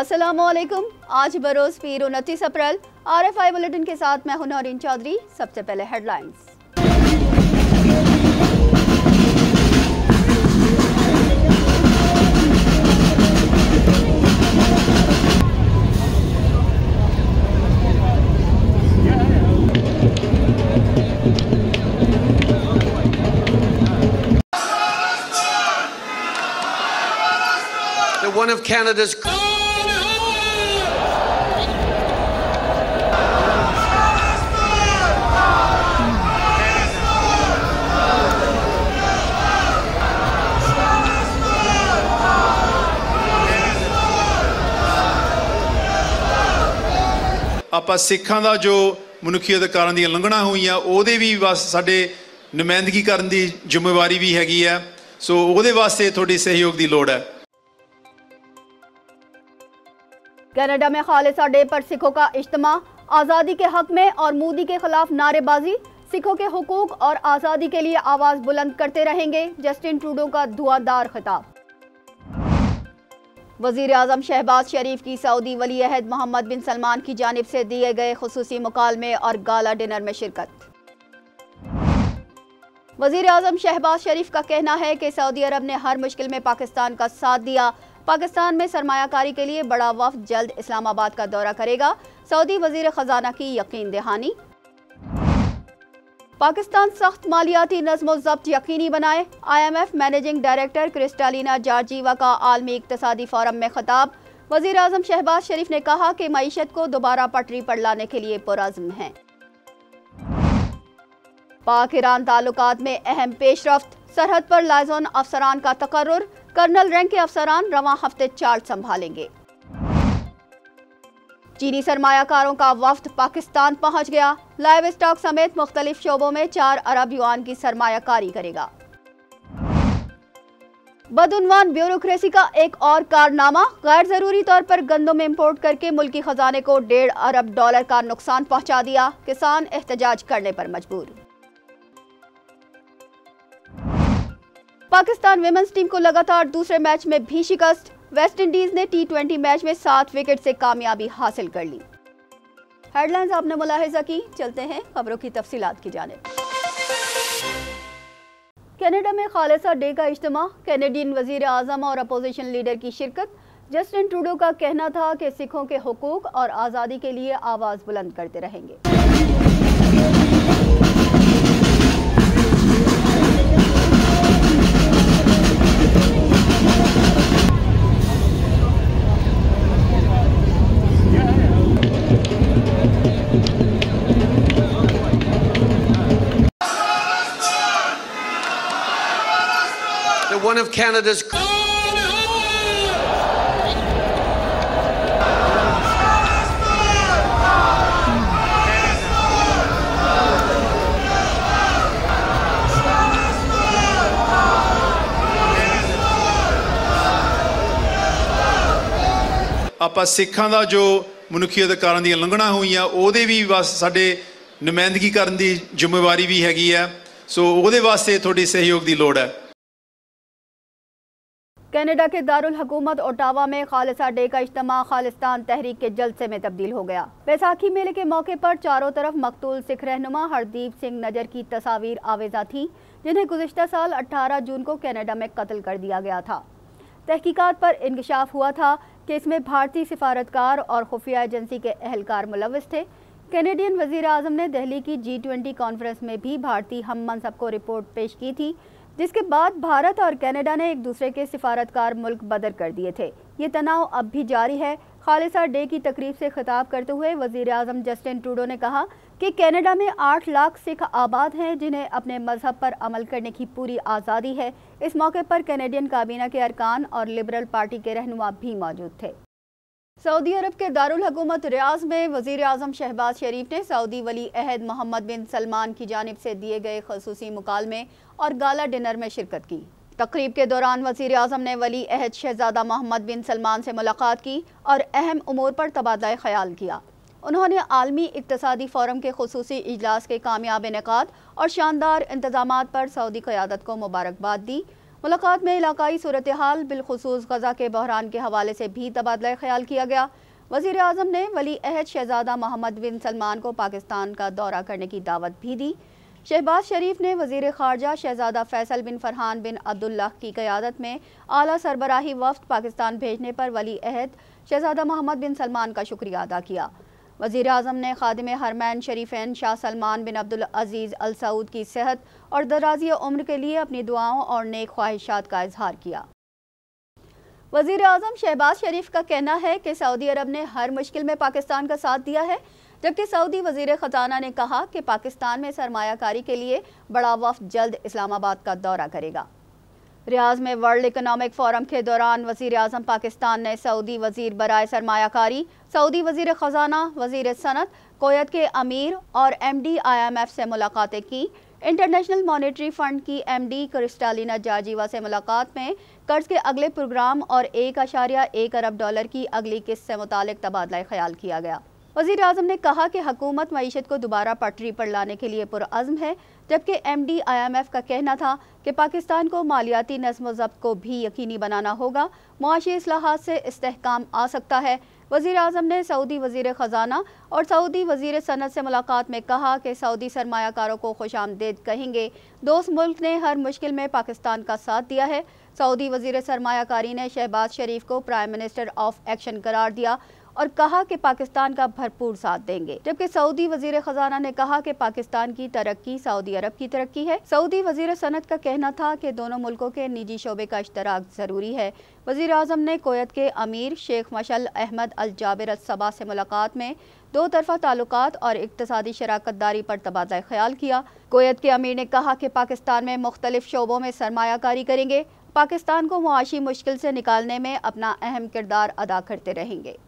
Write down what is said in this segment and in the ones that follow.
असलम आज बरोज़ पीर उनतीस अप्रैल आर एफ आई बुलेटिन के साथ मैं हूं नौरीन चौधरी सबसे पहले हेडलाइंस One of Canada's... ਆਪਾਂ ਸਿੱਖਾਂ ਦਾ ਜੋ ਮਨੁੱਖੀ ਅਧਿਕਾਰਾਂ ਦੀਆਂ ਲੰਘਣਾ ਹੋਈਆਂ ਉਹਦੇ ਵੀ ਸਾਡੇ ਨੁਮਾਇੰਦਗੀ ਕਰਨ ਦੀ ਜ਼ਿੰਮੇਵਾਰੀ ਵੀ ਹੈਗੀ ਆ ਸੋ ਉਹਦੇ ਵਾਸਤੇ ਤੁਹਾਡੀ ਸਹਿਯੋਗ ਦੀ ਲੋੜ ਹੈ कनाडा में खालिसा डे पर सिखों का इज्तम आज़ादी के हक में और मोदी के खिलाफ नारेबाजी सिखों के हकूक और आज़ादी के लिए आवाज़ बुलंद करते रहेंगे जस्टिन ट्रूडो का धुआंधार खिताब वजीर अजम शहबाज शरीफ की सऊदी वली अहद मोहम्मद बिन सलमान की जानब से दिए गए खसूसी मुकालमे और गाला डिनर में शिरकत वजीर अजम शहबाज शरीफ का कहना है कि सऊदी अरब ने हर मुश्किल में पाकिस्तान का साथ दिया पाकिस्तान में सरमाकारी के लिए बड़ा वफ जल्द इस्लामाबाद का दौरा करेगा सऊदी वजीर ख़जाना की यकीन दहानी पाकिस्तान सख्त मालियाती नज्म जब्त यकीनी बनाए I M F managing director Kristalina Georgieva का आलमी इकतदी फोरम में खताब वजीर अजम शहबाज शरीफ ने कहा कि मीशत को दोबारा पटरी पर लाने के लिए पुरज़म है पाक ईरान ताल्लुकात में अहम पेशरफ सरहद पर लाइजोन अफसरान का तकर्र कर्नल रैंक के अफसरान रवा हफ्ते चार्ज संभालेंगे चीनी सरमाकारों का वफद पाकिस्तान पहुंच गया लाइव स्टॉक समेत मुख्तलिफ शोबों में चार अरब युवान की सरमाकारी करेगा बदनवान ब्यूरोक्रेसी का एक और कारनामा गैर जरूरी तौर पर गंदम इम्पोर्ट करके मुल्की खजाने को डेढ़ अरब डॉलर का नुकसान पहुंचा दिया किसान एहतजाज करने पर मजबूर पाकिस्तान वेमेंस टीम को लगातार दूसरे मैच में भी शिकस्त वेस्ट इंडीज ने टी मैच में सात विकेट से कामयाबी हासिल कर ली हेडलाइंस आपने मुलाहिजा की चलते हैं खबरों की तफसीत की जानब कनाडा में खालसा डे का इज्तम कैनेडियन वजीर अजम और अपोजिशन लीडर की शिरकत जस्टिन ट्रूडो का कहना था कि सिखों के हकूक़ और आज़ादी के लिए आवाज़ बुलंद करते रहेंगे one of Canada's. ਆਪਾਂ ਸਿੱਖਾਂ ਦਾ ਜੋ ਮਨੁੱਖੀ ਅਧਿਕਾਰਾਂ ਦੀ ਉਲੰਘਣਾ ਹੋਈਆਂ ਉਹਦੇ ਵੀ ਬਸ ਸਾਡੇ ਨੁਮਾਇੰਦਗੀ ਕਰਨ ਦੀ ਜ਼ਿੰਮੇਵਾਰੀ ਵੀ ਹੈਗੀ ਆ ਸੋ ਉਹਦੇ ਵਾਸਤੇ ਤੁਹਾਡੀ ਸਹਿਯੋਗ ਦੀ ਲੋੜ ਹੈ कनाडा के दारुल हकूमत ओटावा में खालसा डे का इज्तम खालिस्तान तहरीक के जलसे में तब्दील हो गया बैसाखी मेले के मौके पर चारों तरफ मकतूल सिख रहनुमा हरदीप सिंह नजर की तस्वीर आवेजा थीं जिन्हें गुजशत साल 18 जून को कनाडा में कत्ल कर दिया गया था तहकीकात पर इंकशाफ हुआ था कि इसमें भारतीय सिफारतकार और खुफिया एजेंसी के अहलकार मुलविस थे कैनेडियन वजीर अजम ने दिल्ली की जी ट्वेंटी कॉन्फ्रेंस में भी भारतीय हम मनसब को रिपोर्ट पेश की थी जिसके बाद भारत और कनाडा ने एक दूसरे के सिफारतकार मुल्क बदर कर दिए थे ये तनाव अब भी जारी है खालिसा डे की तकरीब से खिताब करते हुए वजीर अजम जस्टिन ट्रूडो ने कहा कि कनाडा में आठ लाख सिख आबाद हैं जिन्हें अपने मजहब पर अमल करने की पूरी आज़ादी है इस मौके पर कैनेडियन काबीना के अरकान और लिबरल पार्टी के रहनुमा भी मौजूद थे सऊदी अरब के दारुल हकूमत रियाज में वजीर अजम शहबाज शरीफ ने सऊदी वली अहद मोहम्मद बिन सलमान की जानब से दिए गए खसूसी मुकाल में और गाला डिनर में शिरकत की तकरीब के दौरान वजीर अजम ने वली अहद शहजादा मोहम्मद बिन सलमान से मुलाकात की और अहम उमूर पर तबादला ख्याल किया उन्होंने आलमी इकतदी फोरम के खसूसी इजलास के कामयाब इनका और शानदार इंतजाम पर सऊदी क़्यादत को मुबारकबाद दी मुलाकात में इलाकई सूरत हाल बिलखसूस गजा के बहरान के हवाले से भी तबादला ख्याल किया गया वजीर अजम ने वली अहद शहजादा मोहम्मद बिन सलमान को पाकिस्तान का दौरा करने की दावत भी दी शहबाज शरीफ ने वजीर खारजा शहजादा फैसल बिन फरहान बिन अब्दुल्ला की क्यादत में आला सरबराही वफ्त पाकिस्तान भेजने पर वली अहद शहजादा मोहम्मद बिन सलमान का शुक्रिया अदा किया वजीर अजम ने खादम हरमैन शरीफन शाह सलमान बिन अब्दुल अजीज़ अल सऊद की सेहत और दराजी उम्र के लिए अपनी दुआओं और नेक ख्वाहिशात का इजहार किया वजीर अजम शहबाज शरीफ का कहना है कि सऊदी अरब ने हर मुश्किल में पाकिस्तान का साथ दिया है जबकि सऊदी वजीर ख़जाना ने कहा कि पाकिस्तान में सरमाकारी के लिए बड़ा वफ जल्द इस्लामाबाद का दौरा करेगा रियाज में वर्ल्ड इकनॉमिक फोरम के दौरान वजीर अजम पाकिस्तान ने सऊदी वजीर बरए सरमाकारी सऊदी वजीर ख़जाना वजीर सनत कोयत के अमीर और M D I M F से मुलाकातें की इंटरनेशनल मॉनेटरी फंड की एमडी क्रिस्टालिना जाजीवा से मुलाकात में कर्ज के अगले प्रोग्राम और एक अशारिया एक अरब डॉलर की अगली किस्त से मुतल तबादला ख्याल किया गया वजीर अजम ने कहा कि हकूमत मीशत को दोबारा पटरी पर लाने के लिए पुरज़म है जबकि M D I M F का कहना था कि पाकिस्तान को मालियाती नजम जब्त को भी यकीनी बनाना होगा मुआशी असलाहत से इसकाम आ सकता है वजीर अजम ने सऊदी वजीर ख़जाना और सऊदी वजीर सनत से मुलाकात में कहा कि सऊदी सरमाकारों को खुश आमदेद कहेंगे दोस्त मुल्क ने हर मुश्किल में पाकिस्तान का साथ दिया है सऊदी वजीर सरमाकारी ने शहबाज शरीफ को प्राइम मिनिस्टर ऑफ एक्शन करार दिया और कहा कि पाकिस्तान का भरपूर साथ देंगे जबकि सऊदी वजीर खजाना ने कहा कि पाकिस्तान की तरक्की सऊदी अरब की तरक्की है सऊदी वजीर सनत का कहना था कि दोनों मुल्कों के निजी शोबे का इश्तराक ज़रूरी है वजीर अजम ने कोयत के अमीर शेख मशल अहमद अल जाबिर सबा से मुलाकात में दो तरफा ताल्लुक और इकतदी शराकत दारी पर तबादला ख्याल किया कोयत के अमीर ने कहा कि पाकिस्तान में मुख्तलिफ शोबों में सरमाकारी करेंगे पाकिस्तान को मुआशी मुश्किल से निकालने में अपना अहम किरदार अदा करते रहेंगे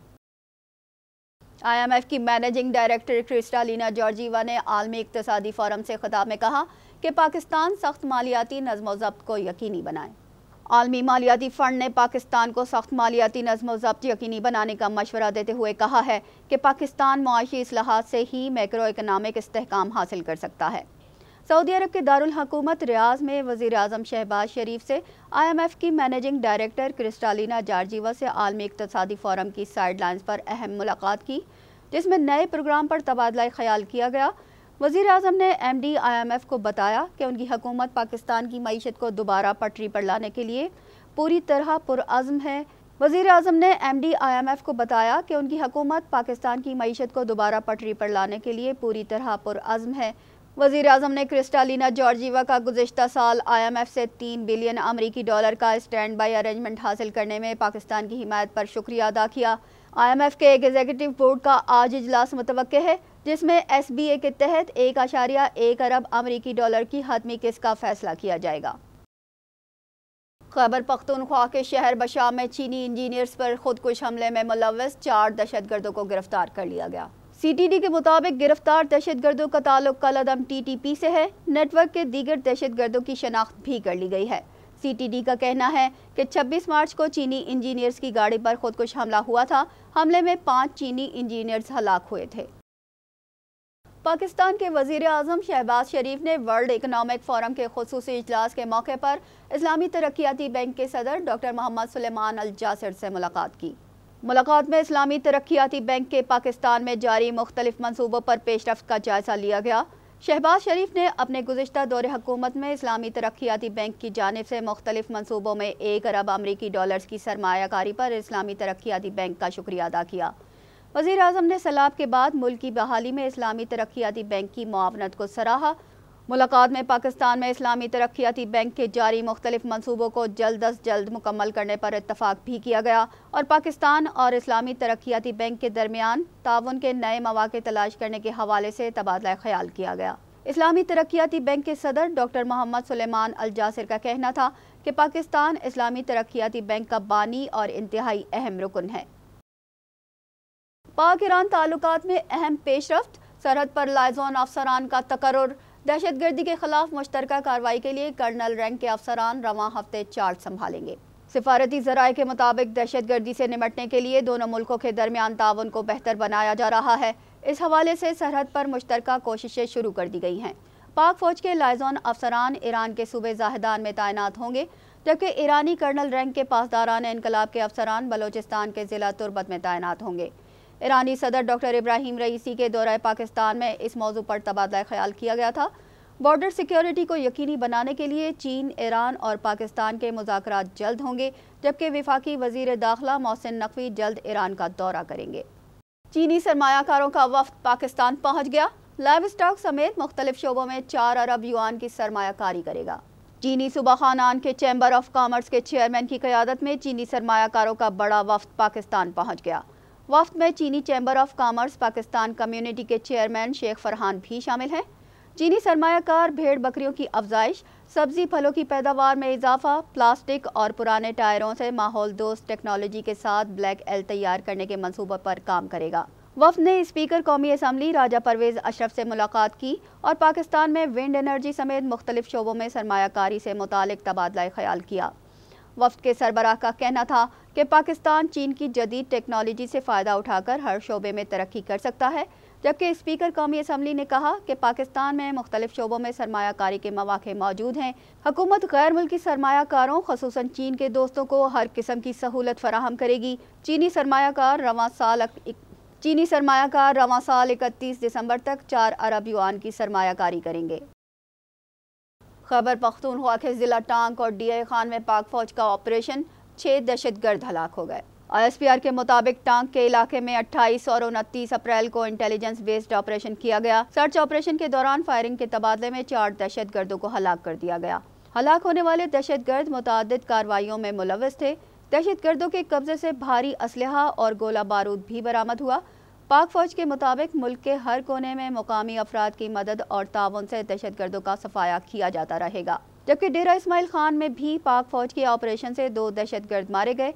आईएमएफ की मैनेजिंग डायरेक्टर क्रिस्टालीना जॉर्जीवा ने आलमी इकतदी फोरम से खिताब में कहा कि पाकिस्तान सख्त मालियाती नज़म ज़ब्त को यकीनी बनाए आलमी मालियाती फ़ंड ने पाकिस्तान को सख्त मालियाती नज़म ज़ब्त यकीनी बनाने का मशवरा देते हुए कहा है कि पाकिस्तान मुआशी असलाहत से ही मैक्रो इकनॉमिक इसकाम हासिल कर सकता है सऊदी अरब के दारुल हकूमत रियाज में वजीर अजम शहबाज शरीफ से आई एम एफ़ की मैनेजिंग डायरेक्टर क्रिस्टालीना जारजीवा से आलमी इकतदी फोरम की साइड लाइन पर अहम मुलाकात की जिसमें नए प्रोग्राम पर तबादला ख्याल किया गया वजीर अजम ने M D I M F को बताया कि उनकी हकूमत पाकिस्तान की मीशत को दोबारा पटरी पर लाने के लिए पूरी तरह पुरज़म है वजीर अजम ने M D I M F को बताया कि उनकी हकूमत पाकिस्तान की मीशत को दोबारा पटरी पर लाने के लिए पूरी तरह पुरज़म है वजीर अजम ने क्रिस्टालीना जॉर्जीवा का गुजशत साल आई एम एफ से तीन बिलियन अमरीकी डॉलर का स्टैंड बाई अरेंजमेंट हासिल करने में पाकिस्तान की हिमायत पर शुक्रिया अदा किया आई एम एफ के एक एग्जीक्यूटिव बोर्ड का आज इजलास मुतव है जिसमें एस बी ए के तहत एक आशारिया एक अरब अमरीकी डॉलर की हतमी किस्त का फैसला किया जाएगा खैबर पख्तूनख्वा के शहर बशा में चीनी इंजीनियर्स पर खुदकुश हमले में मुलवस चार दहशत गर्दों को गिरफ्तार कर लिया गया सीटीडी के मुताबिक गिरफ्तार दहशत गर्दों का ताल्लुक टी पी से है नेटवर्क के दीगर दहशत गर्दों की शनाख्त भी कर ली गई है डी का कहना है कि 26 मार्च को चीनी इंजीनियर्स की गाड़ी पर खुदकुश हमला हुआ था हमले में पांच चीनी इंजीनियर्स हलाक हुए थे पाकिस्तान के वजीर अजम शहबाज शरीफ ने वर्ल्ड इकनॉमिक फोरम के खसूस इजलास के मौके पर इस्लामी तरक्याती बैंक के सदर डॉक्टर मोहम्मद सुलेमान अल जासर से मुलाकात की मुलाकात में इस्लामी तरक्याती बैंक के पाकिस्तान में जारी मुख्तलिफ मनसूबों पर पेशरफ का जायजा लिया गया शहबाज शरीफ ने अपने गुजशत दौरे हकूमत में इस्लामी तरक्याती बैंक की जानब से मुख्तलिफ मनसूबों में एक अरब अमरीकी डॉलर की सरमाकारी पर इस्लामी तरक्याती बैंक का शुक्रिया अदा किया वजीर अजम ने सैलाब के बाद मुल्क की बहाली में इस्लामी तरक्याती बैंक की मुआवनत को सराहा मुलाकात में पाकिस्तान में इस्लामी तरक्याती बैंक के जारी मुख्तलिफ मनसूबों को जल्द अज जल्द मुकम्मल करने पर इतफाक़ भी किया गया और पाकिस्तान और इस्लामी तरक्याती बैंक के दरमियान ताउन के नए मौाक़ तलाश करने के हवाले से तबादला ख्याल किया गया इस्लामी तरक्याती बैंक के सदर डॉक्टर मोहम्मद सुलेमान जासिर का कहना था कि पाकिस्तान इस्लामी तरक्याती बैंक का बानी और इंतहाई अहम रुकन है पाक ईरान ताल्लुक में अहम पेशरफ सरहद पर लाइजोन अफसरान का तकर दहशतगर्दी के खिलाफ मुश्तर कार्रवाई के लिए कर्नल रैंक के अफसरान रवा हफ्ते चार्ज संभालेंगे सिफारती जराये के मुताबिक दहशतगर्दी से निमटने के लिए दोनों मुल्कों के दरमियान तावन को बेहतर बनाया जा रहा है इस हवाले से सरहद पर मुश्तर कोशिशें शुरू कर दी गई हैं पाक फौज के लाइजोन अफसरान ईरान के सूबे जाहिदान में तैनात होंगे जबकि ईरानी कर्नल रैंक के पासदारान इनकलाब के अफसरान बलोचिस्तान के ज़िला तुरबत में तैनात होंगे ईरानी सदर डॉक्टर इब्राहिम रईसी के दौरा पाकिस्तान में इस मौजू पर तबादला ख्याल किया गया था बॉर्डर सिक्योरिटी को यकीनी बनाने के लिए चीन ईरान और पाकिस्तान के मुजाकर जल्द होंगे जबकि विफाकी वजीर दाखिला मोहसिन नकवी जल्द ईरान का दौरा करेंगे चीनी सरमाकारों का वफ्त पाकिस्तान पहुँच गया लाइव स्टॉक समेत मुख्तलिफ शोबों में चार अरब युवान की सरमाकारी करेगा चीनी सुबह खान के चैम्बर ऑफ कॉमर्स के चेयरमैन की क्यादत में चीनी सरमाकारों का बड़ा वफ्त पाकिस्तान पहुँच गया वफ्त में चीनी chamber of commerce Pakistan community के चेयरमैन शेख फरहान भी शामिल हैं चीनी सरमाकार भेड़ बकरियों की अफजाइश सब्जी फलों की पैदावार में इजाफा प्लास्टिक और पुराने टायरों से माहौल दोस्त टेक्नोलॉजी के साथ ब्लैक एल तैयार करने के मनसूबों पर काम करेगा वफ ने स्पीकर कौमी असम्बली राजा परवेज अशरफ से मुलाकात की और पाकिस्तान में विंड एनर्जी समेत मुख्तलिफ शोबों में सरमाकारी से मुतल तबादला ख्याल किया वफद के सरबराह का कहना था कि पाकिस्तान चीन की जदीद टेक्नोलॉजी से फ़ायदा उठाकर हर शोबे में तरक्की कर सकता है जबकि स्पीकर कौमी असम्बली ने कहा कि पाकिस्तान में मुख्तलिफ शोबों में सरमाकारी के मौाक़े मौजूद हैं हकूमत गैर मुल्की सरमाकारों खूस चीन के दोस्तों को हर किस्म की सहूलत फराहम करेगी चीनी सरमाकार रवा साल चीनी सरमाकार रवा साल इकतीस दिसंबर तक चार अरब युवान की सरमाकारी करेंगे खबर पख्तून हुआ के ज़िला टांग और डी आई खान में पाक फौज का ऑपरेशन छः दहशत गर्द हलाक हो गए आईएसपीआर के मुताबिक टांग के इलाके में 28 और उनतीस अप्रैल को इंटेलिजेंस बेस्ड ऑपरेशन किया गया सर्च ऑपरेशन के दौरान फायरिंग के तबादले में चार दहशत गर्दों को हलाक कर दिया गया हलाक होने वाले दहशत गर्द मुतद कार्रवाइयों में मुलवस थे दहशत गर्दों के कब्जे से भारी असलहा और गोला बारूद भी बरामद हुआ पाक फौज के मुताबिक मुल्क के हर कोने में मुकामी अफराद की मदद और ताउन से दहशत गर्दों का सफाया किया जाता रहेगा जबकि डेरा इसमाइल खान में भी पाक फौज के ऑपरेशन से दो दहशत गर्द मारे गए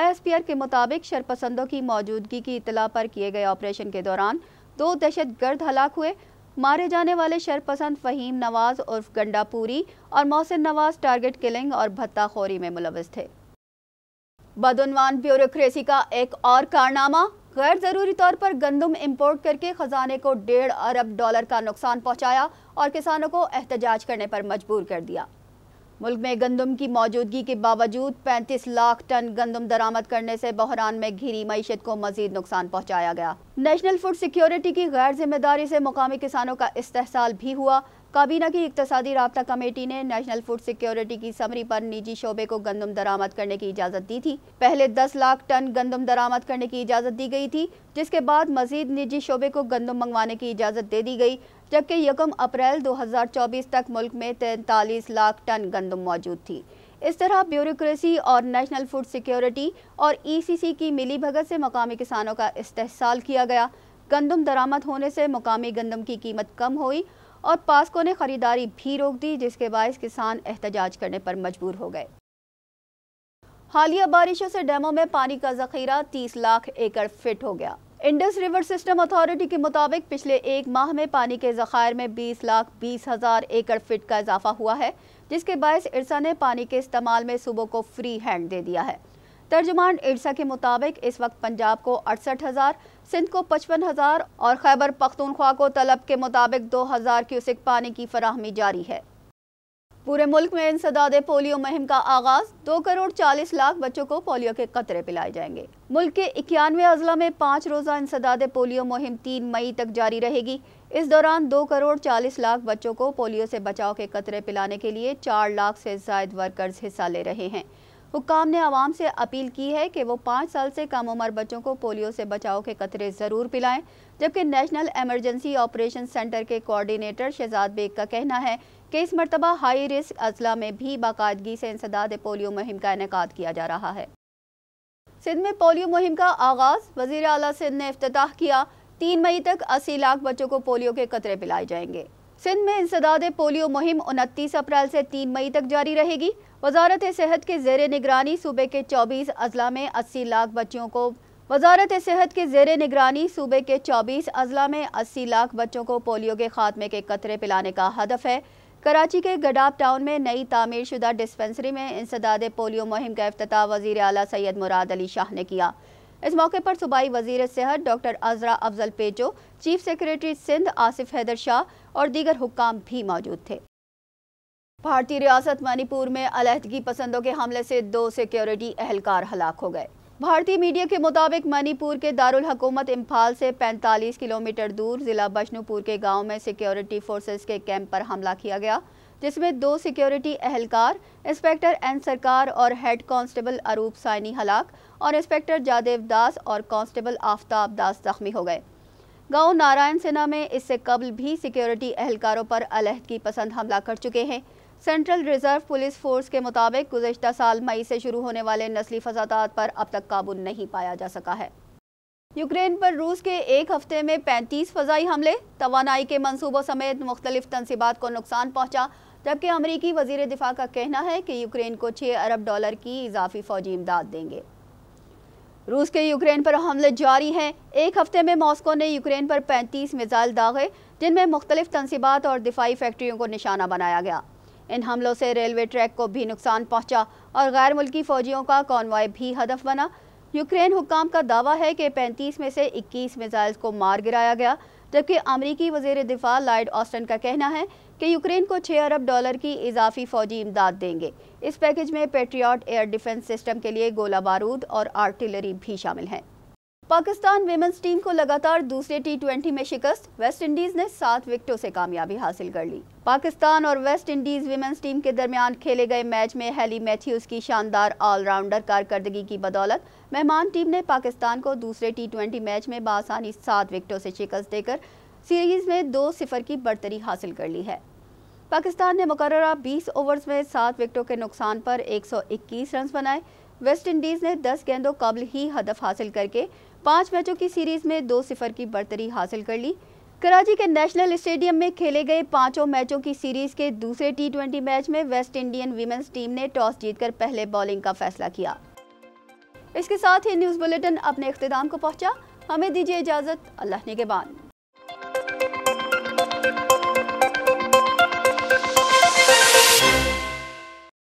आई के मुताबिक शरपसंदों की मौजूदगी की इतला पर किए गए ऑपरेशन के दौरान दो दहशत गर्द हलाक हुए मारे जाने वाले शरपसंद फ़हीम नवाज उर्फ गंडापुरी और मोहसिन नवाज टारगेट किलिंग और भत्ताखोरी में मुलविस थे बदनवान ब्यूरोक्रेसी का एक और कारनामा गैर ज़रूरी तौर पर गंदम इंपोर्ट करके ख़जाने को डेढ़ अरब डॉलर का नुकसान पहुंचाया और किसानों को एहतजाज करने पर मजबूर कर दिया मुल्क में गंदम की मौजूदगी के बावजूद 35 लाख टन गंदम दरामद करने से बहरान में घिरी मीशत को मजीद नुकसान पहुंचाया गया नेशनल फूड सिक्योरिटी की गैर जिम्मेदारी से मुकामी किसानों का इस्तेसाल भी हुआ काबीना की इकतसादी रबता कमेटी ने नेशनल फूड सिक्योरिटी की समरी पर निजी शोबे को गंदम दरामद करने की इजाज़त दी थी पहले 10 लाख टन गंदम दरामद करने की इजाज़त दी गई थी जिसके बाद मजीद निजी शोबे को गंदम मंगवाने की इजाज़त दे दी गई जबकि यकम अप्रैल 2024 तक मुल्क में तैंतालीस लाख टन गंदम मौजूद थी इस तरह ब्यूरोसी और नेशनल फूड सिक्योरिटी और सी की मिली भगत से मकामी किसानों का इस्तेसाल किया गया गंदम दरामद होने से मकामी गंदम की कीमत कम हुई और पास्को ने खरीदारी भी रोक दी जिसके बायस किसान एहतजाज करने पर मजबूर हो गए हालिया बारिशों से डैमों में पानी का जखीरा 30 लाख एकड़ फिट हो गया इंडस रिवर सिस्टम अथॉरिटी के मुताबिक पिछले एक माह में पानी के जखायर में 20 लाख बीस हज़ार एकड़ फिट का इजाफा हुआ है जिसके बायस इरसा ने पानी के इस्तेमाल में सूबों को फ्री हैंड दे दिया है तर्जुमान इर्सा के मुताबिक इस वक्त पंजाब को अड़सठ हज़ार सिंध को पचपन हज़ार और खैबर पख्तूनख्वा को तलब के मुताबिक दो हज़ार क्यूसिक पानी की फराहमी जारी है पूरे मुल्क में इंसदाद पोलियो मुहिम का आगाज दो करोड़ चालीस लाख बच्चों को पोलियो के कतरे पिलाए जाएंगे मुल्क के इक्यानवे अजला में पाँच रोज़ा इंसदाद पोलियो मुहिम तीन मई तक जारी रहेगी इस दौरान दो करोड़ चालीस लाख बच्चों को पोलियो से बचाव के कतरे पिलाने के लिए चार लाख से जायद वर्कर्स हिस्सा ले रहे हैं हुकाम ने आवाम से अपील की है कि वो पाँच साल से कम उम्र बच्चों को पोलियो से बचाव के कतरे ज़रूर पिलाएं जबकि नेशनल एमरजेंसी ऑपरेशन सेंटर के कोऑर्डिनेटर शहजाद बेग का कहना है कि इस मरतबा हाई रिस्क अजला में भी बाकायदगी से इंसदाद पोलियो मुहिम का इनका किया जा रहा है सिंध में पोलियो मुहिम का आगाज़ वजीर अला सिंध ने अफ्ताह किया तीन मई तक अस्सी लाख बच्चों को पोलियो के कतरे पिलाए जाएंगे सिंध में इंसदाद पोलियो मुहिम उनतीस अप्रैल से तीन मई तक जारी रहेगी वजारत सेहत के जेर निगरानी सूबे के चौबीस अजला में अस्सी लाख बच्चों को वजारत सेहत के जेर निगरानी सूबे के चौबीस अजला में अस्सी लाख बच्चों को पोलियो के खात्मे के कतरे पिलाने का हदफ है कराची के गडाब टाउन में नई तामीर शुदा डिस्पेंसरी में इंसदाद पोलियो मुहिम का अफ्त वजीर अला सैद मुराद अली शाह ने किया इस मौके पर सूबाई वजीर सेहत doctor Azra Afzal Pechuho chief secretary Sindh Asif Haider Shah और दीगर हुक्काम भी मौजूद थे भारतीय रियासत मणिपुर में अलहदगी पसंदों के हमले से दो सिक्योरिटी अहलकार हलाक हो गए भारतीय मीडिया के मुताबिक मणिपुर के दारुल हकूमत इम्फाल से 45 किलोमीटर दूर जिला बशनुपुर के गांव में सिक्योरिटी फोर्सेस के कैंप पर हमला किया गया जिसमें दो सिक्योरिटी अहलकार इंस्पेक्टर एन सरकार और हेड कांस्टेबल अरूप साइनी हलाक और इंस्पेक्टर जादेव दास और कांस्टेबल आफ्ताब दास जख्मी हो गए गांव नारायण सेना में इससे कबल भी सिक्योरिटी एहलकारों पर अलहदगी पसंद हमला कर चुके हैं सेंट्रल रिजर्व पुलिस फोर्स के मुताबिक गुजशत साल मई से शुरू होने वाले नस्ली फसादात पर अब तक काबू नहीं पाया जा सका है यूक्रेन पर रूस के एक हफ्ते में 35 फजाई हमले तोानाई के मंसूबों समेत मुख्तलिफ तनसीबात को नुकसान पहुंचा जबकि अमरीकी वजीर दिफा का कहना है कि यूक्रेन को छः अरब डॉलर की इजाफी फौजी इमदाद देंगे रूस के यूक्रेन पर हमले जारी हैं एक हफ्ते में मॉस्को ने यूक्रेन पर 35 मिसाइल दागे जिनमें मुख्तलिफ तनसीबात और दिफाई फैक्ट्रियों को निशाना बनाया गया इन हमलों से रेलवे ट्रैक को भी नुकसान पहुंचा और गैर मुल्की फौजियों का कॉन्वाय भी हदफ बना यूक्रेन हुकाम का दावा है कि 35 में से 21 मिसाइल को मार गिराया गया जबकि अमरीकी वजीर दिफा लाइड ऑस्टन का कहना है कि यूक्रेन को छः अरब डॉलर की इजाफी फौजी इमदाद देंगे इस पैकेज में पेट्रियाट एयर डिफेंस सिस्टम के लिए गोला बारूद और आर्टिलरी भी शामिल हैं पाकिस्तान वेमेंस टीम को लगातार दूसरे टी में शिकस्त वेस्ट इंडीज ने सात विकेटों से कामयाबी हासिल कर ली पाकिस्तान और वेस्ट इंडीज विमेंस टीम के दरमियान खेले गए मैच में हेली मैथ्यूज की शानदार ऑलराउंडर कारकर्दगी की बदौलत मेहमान टीम ने पाकिस्तान को दूसरे टी मैच में बासानी सात विकेटों से शिकस्त देकर सीरीज में दो सिफर की बढ़तरी हासिल कर ली है पाकिस्तान ने मुकर्रा 20 ओवर्स में सात विकेटों के नुकसान पर 121 रन बनाए वेस्ट इंडीज़ ने 10 गेंदों कबल ही हदफ हासिल करके पाँच मैचों की सीरीज में दो सिफर की बढ़तरी हासिल कर ली कराची के नेशनल स्टेडियम में खेले गए पांचों मैचों की सीरीज के दूसरे टी मैच में वेस्ट इंडियन वीमेंस टीम ने टॉस जीतकर पहले बॉलिंग का फैसला किया इसके साथ ही न्यूज़ बुलेटिन अपने अख्ताम को पहुंचा हमें दीजिए इजाज़त अल्लाह ने के बाद